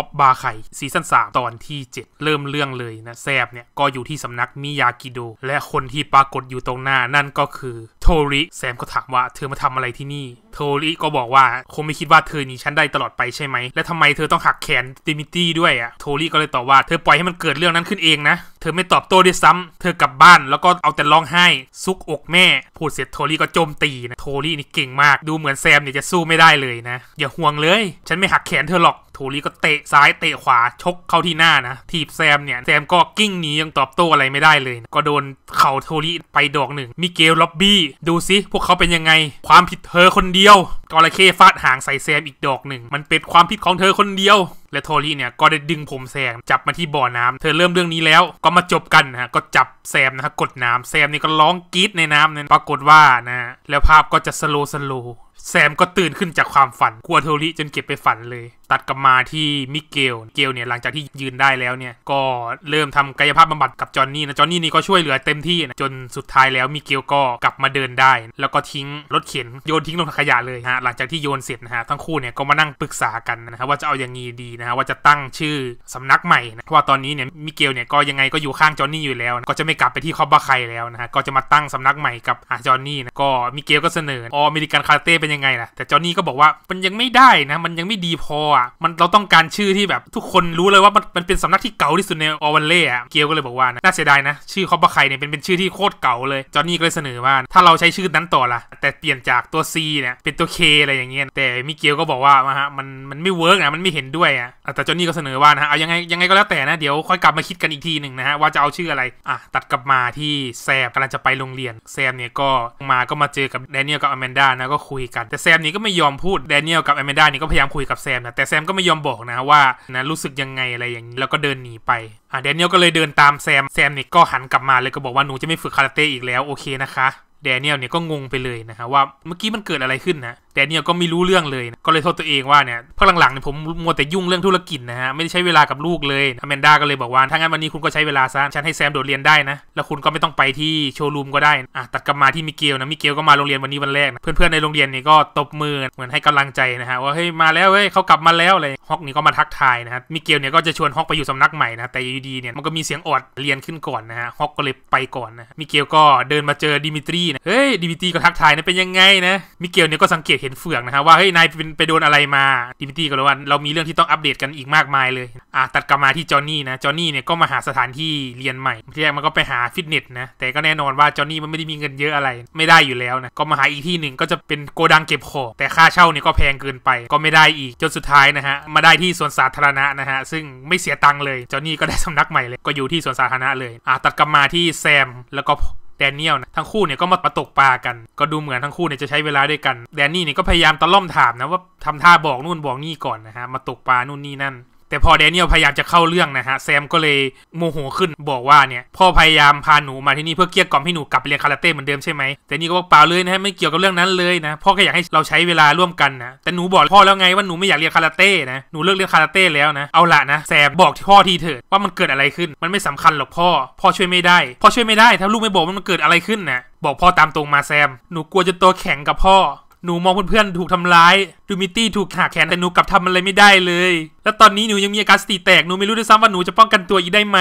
อปบาไ่ซีซั่น 3 ตอนที่ 7 เริ่มเรื่องเลยนะ แซบเนี่ย ก็อยู่ที่สำนักมิยากิโดและคนที่ปรากฏอยู่ตรงหน้านั่นก็คือโทริแซมก็ถามว่าเธอมาทำอะไรที่นี่โทริก็บอกว่า คงไม่คิดว่าเธอหนีฉันได้ตลอดไปใช่ไหม และทำไมเธอต้องหักแขนดิมิตี้ด้วยอะ่ะโทริก็เลยตอบว่า เธอปล่อยให้มันเกิดเรื่องนั้นขึ้นเองนะ เธอไม่ตอบโต้ด้วยซ้ำ เธอกลับบ้านแล้วก็เอาแต่ร้องไห้ ซุกอกแม่ พูดเสร็จโทรี่ก็โจมตีนะโทรี่นี่เก่งมาก ดูเหมือนแซมเนี่ยจะสู้ไม่ได้เลยนะ อย่าห่วงเลย ฉันไม่หักแขน เธอหรอกโทรีก็เตะซ้ายเตะขวาชกเข้าที่หน้านะทีบแซมเนี่ย แซมก็กิ้งหนียังตอบโต้อะไรไม่ได้เลย ก็โดนเข่าโทรีไปดอกหนึ่งมิเกลล็อบบี้ดูซิ พวกเขาเป็นยังไงความผิดเธอคนเดียวกอลเคฟาดหางใส่แซมอีกดอกหนึ่ง มันเป็นความผิดของเธอคนเดียว และโทรีเนี่ยก็ได้ดึงผมแซม จับมาที่บ่อน้ำเธอเริ่มเรื่องนี้แล้ว ก็มาจบกันนะก็จับแซมนะฮะกดน้ำแซมนี่ก็ร้องกรี๊ดในน้ำนั้นปรากฏว่านะแล้วภาพก็จะสโลสโลแซมก็ตื่นขึ้นจากความฝันกลัวเทอริจนเก็บไปฝันเลย ตัดกลับมาที่มิเกลเกลเนี่ยหลังจากที่ยืนได้แล้วเนี่ยก็เริ่มทำกายภาพบำบัดกับจอนนี่นะจอนนี่นี่ก็ช่วยเหลือเต็มที่นะจนสุดท้ายแล้วมิเกลก็กลับมาเดินได้ แล้วก็ทิ้งรถเข็นโยนทิ้งลงถังขยะเลยฮะหลังจากที่โยนเสร็จนะฮะทั้งคู่เนี่ยก็มานั่งปรึกษากันนะครับว่าจะเอาอย่างงี้ดีนะฮะว่าจะตั้งชื่อสำนักใหม่นะเพราะว่าตอนนี้เนี่ยมิเกลเนี่ยก็ยังไงก็อยู่ข้างจอนนี่อยู่แล้วนะก็จะไม่กลับไปที่คอบบาใคแล้วนะฮะก็จะมาตั้งสำนักใหม่กับจอนนี่นะก็มิเกลก็เสนอออเมริกันคาเต้เป็นยัังไงล่ะแต่จอนี่ก็บอกว่ามันยังไม่ได้นะมันยังไม่ดีพออ่ะมันเราต้องการชื่อที่แบบ ทุกคนรู้เลยว่ามันมันเป็นสำนักที่เก่าที่สุดในออวันเล่อะเกียวก็เลยบอกว่าน่าเสียดายนะ ชื่อคอปปะรไคเนี่ยเป็นเป็นชื่อที่โคตรเก่าเลยจอนี่ก็เลยเสนอว่าถ้าเราใช้ชื่อนั้นต่อละแต่เปลี่ยนจากตัว C เนี่ยเป็นตัว K อะไรอย่างเงี้ยแต่มิเกียวก็บอกว่ามาฮะมันมันไม่เวิร์กนะมันไม่เห็นด้วยอ่ะแต่จอนี่ก็เสนอว่านะฮะเอายังไงยังไงก็แล้วแต่นะเดี๋ยวค่อยกลับมาคิดกันอีกทีหนึ่งนะฮะว่าจะเอาชื่ออะไรอ่ะตัดกลับมาที่แซมกำลังจะไปโรงเรียนแซมเนี่ยก็มาก็มาเจอกับแดเนียลกับอแมนด้านะก็คุยกันแต่แซม นี่ ก็ไม่ยอมพูดแดเนียลกับแอมเมด้านี่ก็พยายามคุยกับแซมนะแต่แซม ก็ไม่ยอมบอกนะว่านะรู้สึกยังไงอะไรอย่างนี้แล้วก็เดินหนีไปอ่าแดเนียลก็เลยเดินตามแซมแซมนี่ก็หันกลับมาเลยก็บอกว่าหนูจะไม่ฝึกคาราเต้อีกแล้วโอเคนะคะแดเนียลเนี่ยก็งงไปเลยนะฮะว่าเมื่อกี้มันเกิดอะไรขึ้นนะแต่เนี่ยก็ไม่รู้เรื่องเลยก็เลยโทษตัวเองว่าเนี่ยพาะหลังๆเนี่ยผมมัวแต่ยุ่งเรื่องธุรกิจนะฮะ ไม่ได้ใช้เวลากับลูกเลยอแมนด้าก็เลยบอกว่า ถ้างั้นวันนี้คุณก็ใช้เวลาซะฉันให้แซมโดดเรียนได้นะ แล้วคุณก็ไม่ต้องไปที่โชว์รูมก็ได้ อ่ะตัดกลับมาที่มิเกลนะ มิเกลก็มาโรงเรียนวันนี้วันแรกนะ เพื่อนๆในโรงเรียนนี่ก็ตบมือเหมือนให้กำลังใจนะฮะว่าเฮ้ยมาแล้วเฮ้ยเขากลับมาแล้วเลยฮอกนี่ก็มาทักทายนะฮะมิเกลเนี่ยก็จะชวนฮอกไปอยู่สำนักใหม่นะแต่อยู่ดีเนี่ยมันก็มีเสียงออดเรียนขึ้นก่อนนะฮะฮอกก็เลยไปก่อนนะมิเกลก็เดินมาเจอดิมิทรีนะเฮ้ยดิมิทรีก็ทักทายนะเป็นยังไงนะมิเกลเนี่ยก็สังเกตเห็นเฟือง นะครับว่า เฮ้ยนายเป็นไปโดน อะไรมาดิมิตี้ก็เลยว่าเรามีเรื่องที่ต้องอัปเดตกันอีกมากมายเลยอ่ะตัดกลับมาที่จอห์นนี่นะจอห์นนี่เนี่ยก็มาหาสถานที่เรียนใหม่ที่แรกมันก็ไปหาฟิตเนสนะ แต่ก็แน่นอนว่าจอห์นนี่มันไม่ได้มีเงินเยอะอะไร ไม่ได้อยู่แล้วนะ ก็มาหาอีกที่หนึ่งก็จะเป็นโกดังเก็บของแต่ค่าเช่าเนี่ยก็แพงเกินไป ก็ไม่ได้อีก จนสุดท้ายนะฮะ มาได้ที่สวนสาธารณะนะฮะซึ่งไม่เสียตังค์เลยจอห์นนี่ก็ได้สำนักใหม่เลยก็อยู่ที่สวนสาธารณะเลยอ่ะตัดกลับมาที่แซมแล้วก็แดเนียลนะทั้งคู่เนี่ยก็มาประตกปลากัน ก็ดูเหมือนทั้งคู่เนี่ยจะใช้เวลาด้วยกัน แดนนี่เนี่ยก็พยายามตะล่อมถามนะ ว่าทำท่าบอกนู่นบอกนี่ก่อนนะฮะ มาตกปลานู่นนี่นั่นแต่พอแดเนียลพยายามจะเข้าเรื่องนะฮะแซมก็เลยโมโหขึ้นบอกว่าเนี่ย พ่อพยายามพาหนูมาที่นี่เพื่อเกลี้ยกล่อมให้หนูกลับไปเรียนคาราเต้เหมือนเดิมใช่ไหมแต่นี่ก็บอกเปล่าเลยนะฮะไม่เกี่ยวกับเรื่องนั้นเลยนะพ่อก็อยากให้เราใช้เวลาร่วมกันนะแต่หนูบอกพ่อแล้วไงว่าหนูไม่อยากเรียนคาราเต้นะหนูเลิกเรียนคาราเต้แล้วนะ เอาละนะแซมบอกพ่อทีเถิดว่ามันเกิดอะไรขึ้นมันไม่สำคัญหรอกพ่อ พ่อช่วยไม่ได้พ่อช่วยไม่ได้ ถ้าลูกไม่บอกว่ามันเกิดอะไรขึ้นนะบอกพ่อตามตรงมาแซมหนูกลัวจะตัวแข็งกับพ่อหนูมองเพื่อนๆถูกทำร้ายดูมิตี้ถูกหักแขนแต่หนูกลับทำอะไรไม่ได้เลย และตอนนี้หนูยังมีอาการสติแตกหนูไม่รู้ด้วยซ้ำว่าหนูจะป้องกันตัวอีกได้ไหม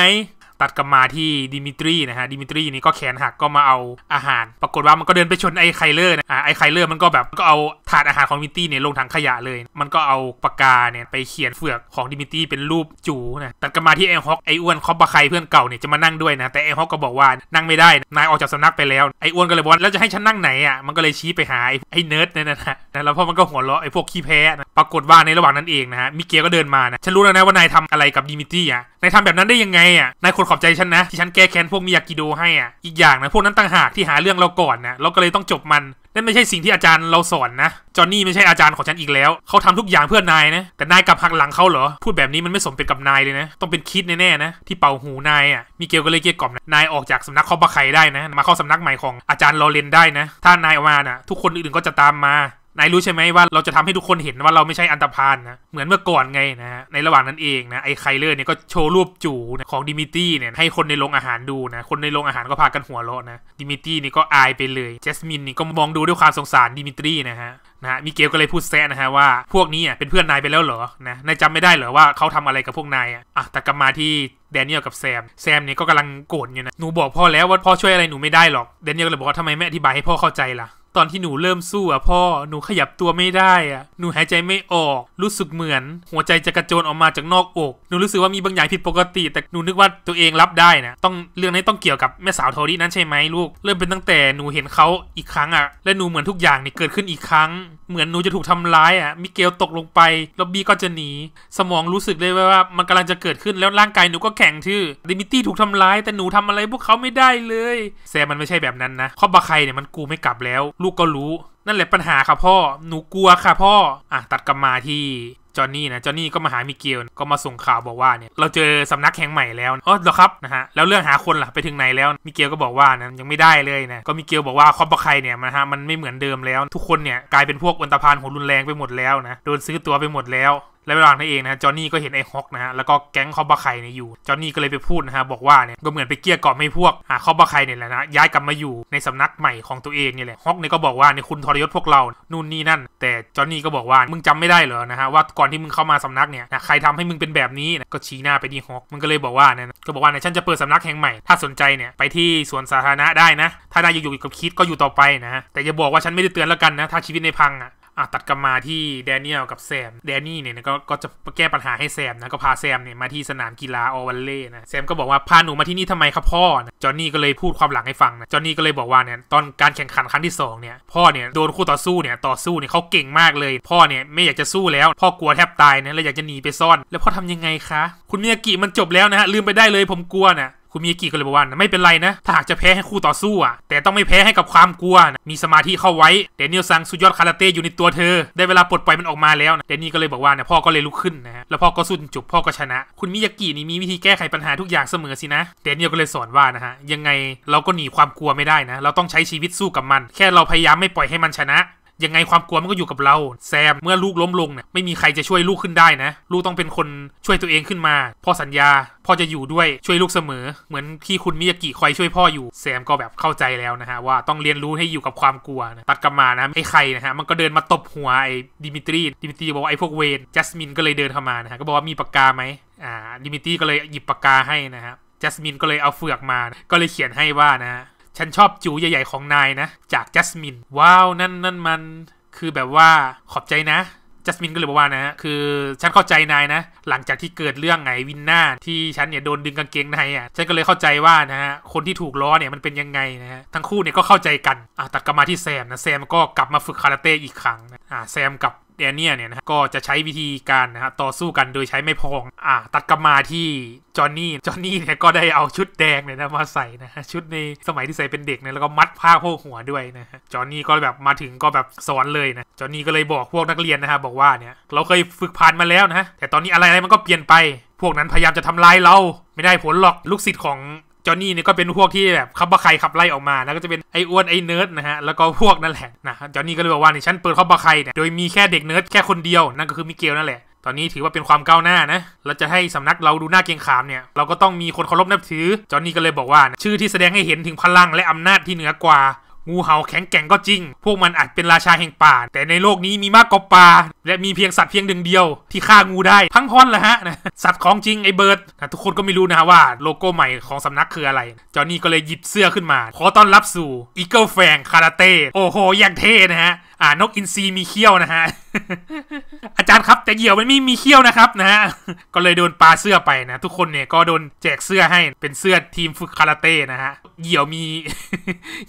ตัดกลับมาที่ดิมิทรีนะฮะดิมิทรีนี่ก็แขนหักก็มาเอาอาหารปรากฏว่ามันก็เดินไปชนไอ้ไคลเลอร์นะไอ้ไคลเลอร์มันก็แบบก็เอาถาดอาหารของดิมิทรีเนี่ยลงถังขยะเลย มันก็เอาปากกาเนี่ยไปเขียนเฟือกของดิมิทรีเป็นรูปจูนะตัดกลับมาที่แองฮอกไอ้อ้วนคอบบะไคเพื่อนเก่าเนี่ยจะมานั่งด้วยนะแต่แองฮอกก็บอกว่านั่งไม่ได้ นายออกจากสำนักไปแล้วไอ้อ้วนก็เลยบอกแล้วจะให้ฉันนั่งไหนอ่ะมันก็เลยชี้ไปหาไอ้เนิร์ดเนี่ยนะแล้วพอมันก็หัวเราะไอ้พวกขี้แพ้ะปรากฏว่าในระหว่างนั้นเองนะฮะมิเกลก็เดินมานะฉันรู้แล้วนะว่านายทำอะไรกับดิมิตี้อ่ะนายทำแบบนั้นได้ยังไงอ่ะนายควรขอบใจฉันนะ ที่ฉันแก้แค้นพวกมิยากิโดให้อ่ะอีกอย่างนะพวกนั้นต่างหากที่หาเรื่องเราก่อนนะเราก็เลยต้องจบมันนั่นไม่ใช่สิ่งที่อาจารย์เราสอนนะจอนนี่ไม่ใช่อาจารย์ของฉันอีกแล้ว เขาทำทุกอย่างเพื่อนายนะแต่นายกลับหักหลังเขาเหรอพูดแบบนี้มันไม่สมเป็นกับนายเลยนะ ต้องเป็นคิดแน่ๆนะที่เป่าหูนายอ่ะมิเกลก็เลยเกลี้ยกล่อมนะนายออกจากสำนักข้อบะไคได้นะมาเข้าสำนักใหม่ของอาจารย์ลอเรนได้นะ ถ้านายออกมาน่ะทุกคนอื่นๆก็จะตามมานายรู้ใช่ไหมว่าเราจะทำให้ทุกคนเห็นว่าเราไม่ใช่อันตรพานนะ เหมือนเมื่อก่อนไงนะในระหว่างนั้นเองนะ ไอ้ไคเลอร์เนี่ยก็โชว์รูปจูของดิมิตี้เนี่ยให้คนในโรงอาหารดูนะ คนในโรงอาหารก็พากันหัวเราะนะ ดิมิตี้นี่ก็อายไปเลย เจสมินนี่ก็มองดูด้วยความสงสารดิมิตรีนะฮะนะฮะมิเกลก็เลยพูดแซะนะฮะ ว่า พวกนี้อ่ะเป็นเพื่อนนายไปแล้วเหรอนะนายจำไม่ได้เหรอว่าเขาทำอะไรกับพวกนายอ่ะอะแต่กลับมาที่แดเนียลกับแซม แซมเนี่ยก็กำลังโกรธอยู่นะ หนูบอกพ่อแล้วว่าพ่อช่วยอะไรหนูไม่ได้หรอกแดเนียลเลยบอกว่าทำไมไม่อธิบายให้พ่อเข้าใจล่ะตอนที่หนูเริ่มสู้อ่ะพ่อหนูขยับตัวไม่ได้อ่ะหนูหายใจไม่ออกรู้สึกเหมือน หัวใจจะกระโจนออกมาจากนอกอก หนูรู้สึกว่ามีบางอย่างผิดปกติ แต่หนูนึกว่าตัวเองรับได้นะต้องเรื่องนี้ต้องเกี่ยวกับแม่สาวโทรีนั้นใช่ไหมลูก เริ่มเป็นตั้งแต่หนูเห็นเขาอีกครั้งอ่ะและหนูเหมือนทุกอย่างนี่เกิดขึ้นอีกครั้งเหมือนหนูจะถูกทำร้ายอ่ะมิเกลตกลงไปล็อบบี้ก็จะหนีสมองรู้สึกเลยว่ามันกำลังจะเกิดขึ้นแล้วร่างกายหนูก็แข็งทื่อดิมิตี้ถูกทำร้ายแต่หนูทำอะไรพวกเขาไม่ได้เลยแซมมันไม่ใช่แบบนั้นนะข้อบาใครเนี่ยมันกูไม่กลับแล้วลูกก็รู้นั่นแหละปัญหาค่ะพ่อหนูกลัวค่ะ พ่ออ่ะตัดกลับมาที่จอนนี่นะจอนนี่ก็มาหามิเกลก็มาส่งข่าวบอกว่าเนี่ยเราเจอสำนักแห่งใหม่แล้วอ๋อเหรอครับนะฮะแล้วเรื่องหาคนล่ะไปถึงไหนแล้วมิเกลก็บอกว่านะยังไม่ได้เลยนะก็มิเกลบอกว่าคอมบะไคเนี่ยมันฮะมันไม่เหมือนเดิมแล้วทุกคนเนี่ยกลายเป็นพวกอันตพานหัวรุนแรงไปหมดแล้วนะโดนซื้อตัวไปหมดแล้วและระหว่างนั้นเองนะจอห์นนี่ก็เห็นไอ้ฮอกนะฮะ แล้วก็แก๊งคอบาไคเนี่ยอยู่ จอห์นนี่ก็เลยไปพูดนะฮะ บอกว่าเนี่ย ก็เหมือนไปเกลี้ยกล่อมให้พวกอ่าคอบาไคเนี่ยแหละนะ ย้ายกลับมาอยู่ในสำนักใหม่ของตัวเองเนี่ยแหละ ฮอกเนี่ยก็บอกว่าเนี่ยคุณทรยศพวกเรา นู่นนี่นั่น แต่จอห์นนี่ก็บอกว่า มึงจำไม่ได้เหรอนะฮะ ว่าก่อนที่มึงเข้ามาสำนักเนี่ยนะใครทำให้มึงเป็นแบบนี้นะก็ชี้หน้าไปที่ฮอก มันก็เลยบอกว่าเนี่ย ก็บอกว่าเนี่ยฉันจะเปิดสำนักแห่งใหม่ ถ้าสนใจเนี่ยไปที่สวนสาธารณะได้นะถ้านายอยู่กับคิดก็อยู่ต่อไปนะแต่อย่าบอกว่าฉันไม่ได้เตือนแล้วกันนะถ้าชีวิตในพังอ่ะตัดกลับมาที่แดเนียลกับแซมแดนนี่เนี่ยก็ก็จะแก้ปัญหาให้แซมนะก็พาแซมเนี่ยมาที่สนามกีฬาออวันเล่นะแซมก็บอกว่าพาหนูมาที่นี่ทำไมครับพ่อนะจอนนี่ก็เลยพูดความหลังให้ฟังนะจอนนี่ก็เลยบอกว่าเนี่ยตอนการแข่งขันครั้งที่2เนี่ยพ่อเนี่ยโดนคู่ต่อสู้เนี่ยต่อสู้เนี่ยเขาเก่งมากเลยพ่อเนี่ยไม่อยากจะสู้แล้ว พ่อกลัวแทบตายนะเลยอยากจะหนีไปซ่อน แล้วพ่อทำยังไงคะคุณเมียกิมันจบแล้วนะฮะลืมไปได้เลยผมกลัวนะคุณมิยากิก็เลยบอกว่า ไม่เป็นไรนะ ถ้าหากจะแพ้ให้คู่ต่อสู้อ่ะแต่ต้องไม่แพ้ให้กับความกลัวนะมีสมาธิเข้าไว้เดนิลซังสุดยอดคาราเต้อยู่ในตัวเธอ ได้เวลาปลดปล่อยมันออกมาแล้วนะเดนี่ก็เลยบอกว่านียพ่อก็เลยลุกขึ้นนะฮะแล้วพ่อก็สุดจบพ่อก็ชนะ คุณมิยากินี่มีวิธีแก้ไขปัญหาทุกอย่างเสมอสินะ เดนิลก็เลยสอนว่านะฮะยังไงเราก็หนีความกลัวไม่ได้นะ เราต้องใช้ชีวิตสู้กับมัน แค่เราพยายามไม่ปล่อยให้มันชนะยังไงความกลัวมันก็อยู่กับเราแซมเมื่อลูกล้มลงเนี่ยไม่มีใครจะช่วยลูกขึ้นได้นะ ลูกต้องเป็นคนช่วยตัวเองขึ้นมา พ่อสัญญาพ่อจะอยู่ด้วยช่วยลูกเสมอเหมือนที่คุณมิยากิคอยช่วยพ่ออยู่ แซมก็แบบเข้าใจแล้วนะฮะว่าต้องเรียนรู้ให้อยู่กับความกลัวนะตัดกลับมานะไอ้ใครนะฮะมันก็เดินมาตบหัวไอ้ดิมิทรีดิมิทรีบอกว่าไอ้พวกเวนจัสมินก็เลยเดินเข้ามานะฮะก็บอกว่ามีปากกาไหมอ่าดิมิทรีก็เลยหยิบปากกาให้นะฮะจัสมินก็เลยเอาเฟือกมาก็เลยเขียนให้ว่านะฉันชอบจูใหญ่ๆของนายนะจากจัสมินว้าวนั่นนั่นมัน คือแบบว่าขอบใจนะจัสมินก็เลยบอกว่านะคือฉันเข้าใจนายนะ หลังจากที่เกิดเรื่องไงวินนาที่ฉันเนี่ยโดนดึงกางเกงในอ่ะฉันก็เลยเข้าใจว่านะฮะคนที่ถูกล้อเนี่ยมันเป็นยังไงนะฮะ ทั้งคู่เนี่ยก็เข้าใจกันอ่ะตัดกลับมาที่แซมนะแซมก็กลับมาฝึกคาราเต้อีกครั้งนะอ่ะแซมกับแดเนียเนี่ยนะก็จะใช้วิธีการนะครับต่อสู้กันโดยใช้ไม้พองอ่าตัดกมาที่จอห์นนี่จอห์นนี่เนี่ยก็ได้เอาชุดแดงเนี่ยนะมาใส่นะฮะชุดในสมัยที่ใส่เป็นเด็กเนี่ยแล้วก็มัดผ้าโพกหัวด้วยนะฮะจอห์นนี่ก็แบบมาถึงก็แบบสอนเลยนะจอห์นนี่ก็เลยบอกพวกนักเรียนนะฮะบอกว่าเนี่ย เราเคยฝึกผ่านมาแล้วนะแต่ตอนนี้อะไรอะไรมันก็เปลี่ยนไป พวกนั้นพยายามจะทำลายเรา ไม่ได้ผลหรอกลูกศิษย์ของจอนนี่เนี่ยก็เป็นพวกที่แบบขับบัคไคขับไล่ออกมา แล้วก็จะเป็นไอ้อ้วนไอ้เนิร์ดนะฮะ แล้วก็พวกนั่นแหละนะ จอนนี่ก็เลยบอกว่าเนี่ยฉันเปิดขับบัคไคเนี่ย โดยมีแค่เด็กเนิร์ดแค่คนเดียว นั่นก็คือมิเกลนั่นแหละ ตอนนี้ถือว่าเป็นความก้าวหน้านะเราจะให้สำนักเราดูหน้าเกียงขามเนี่ย เราก็ต้องมีคนเคารพนับถือ จอนนี่ก็เลยบอกว่า ชื่อที่แสดงให้เห็นถึงพลังและอำนาจที่เหนือกว่างูเห่าแข็งแกร่งก็จริง พวกมันอาจเป็นราชาแห่งป่า แต่ในโลกนี้มีมากกว่าป่า และมีเพียงสัตว์เพียงหนึ่งเดียว ที่ฆ่างูได้ พังพอนแหละฮะ สัตว์ของจริงไอ้เบิร์ดทุกคนก็ไม่รู้นะฮะว่าโลโก้ใหม่ของสำนักคืออะไร จอนี่ก็เลยหยิบเสื้อขึ้นมาขอต้อนรับสู่อีเกิลแฟง คาราเต้โอ้โหอย่างเท่นะฮะอ่านกอินทรีมีเขี้ยวนะฮะอาจารย์ครับแต่เหี่ยวมันไม่มีเขี้ยวนะครับนะฮะก็เลยโดนปลาเสื้อไปนะ ทุกคนเนี่ยก็โดนแจกเสื้อให้เป็นเสื้อทีมฝึกคาราเต้นะฮะเหี่ยวมี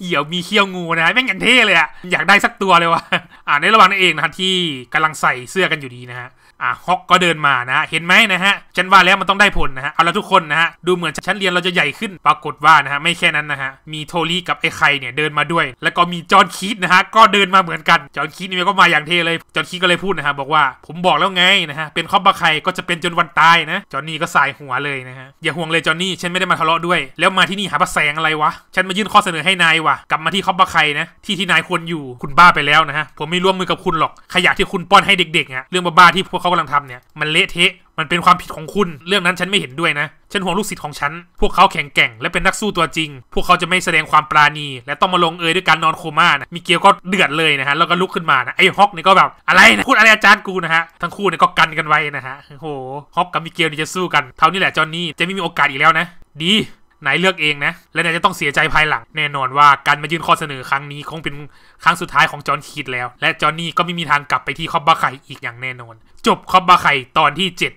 เหี่ยวมีเขี้ยวงูนะฮะแม่งอย่างเท่เลยอะอยากได้สักตัวเลยวะ่ะอ่าในระหว่างนั้นเองนะะที่กำลังใส่เสื้อกันอยู่ดีนะฮะอ่าฮอกก็เดินมานะเห็นไหมนะฮะฉันว่าแล้วมันต้องได้ผลนะฮะเอาละทุกคนนะฮะดูเหมือนชั้นเรียนเราจะใหญ่ขึ้น ปรากฏว่านะฮะไม่แค่นั้นนะฮะมีโทลี่กับไอ้ไข่เนี่ยเดินมาด้วย แล้วก็มีจอห์นคีตนะฮะก็เดินมาเหมือนกันจอห์นคีตนี่ก็มาอย่างเทเลยจอห์นคีตก็เลยพูดนะฮะบอกว่าผมบอกแล้วไงนะฮะเป็นครอบบัคไข่ก็จะเป็นจนวันตายนะจอห์นนี่ก็สายหัวเลยนะฮะอย่าห่วงเลยจอห์นนี่ฉันไม่ได้มาทะเลาะด้วย แล้วมาที่นี่หาประแสงอะไรวะฉันมายื่นข้อเสนอให้นายวะกลับมาที่ครอบบัคไข่นะที่ที่นายควรอยู่คุณบ้าไปแล้วนะฮะผมไม่ร่วมมือกับคุณหรอก ขยะที่คุณป้อนให้เด็กๆอ่ะเรื่องบ้าๆที่พวกเขเขากำลังทำเนี่ยมันเละเทะมันเป็นความผิดของคุณเรื่องนั้นฉันไม่เห็นด้วยนะ ฉันห่วงลูกศิษย์ของฉันพวกเขาแข็งแกร่งและเป็นนักสู้ตัวจริง พวกเขาจะไม่แสดงความปราณี และต้องมาลงเอยด้วยการนอนโคม่านะมีเกียวก็เดือดเลยนะฮะ แล้วก็ลุกขึ้นมานะไอ้ฮอกนี่ก็แบบอะไรนะ พูดอะไรอาจารย์กูนะฮะทั้งคู่เนี่ยก็กันกันไว้นะฮะโอ้โหฮอกกับมิเกียวนี่จะสู้กันเท่านี้แหละจอนนี่จะไม่มีโอกาสอีกแล้วนะ ดีนายเลือกเองนะ และนายจะต้องเสียใจภายหลัง แน่นอนว่าการมายื่นข้อเสนอครั้งนี้คงเป็นครั้งสุดท้ายของจอห์นคีดแล้ว และจอห์นนี่ก็ไม่มีทางกลับไปที่คอบบ้าไข่อีกอย่างแน่นอน จบคอบบ้าไข่ตอนที่ 7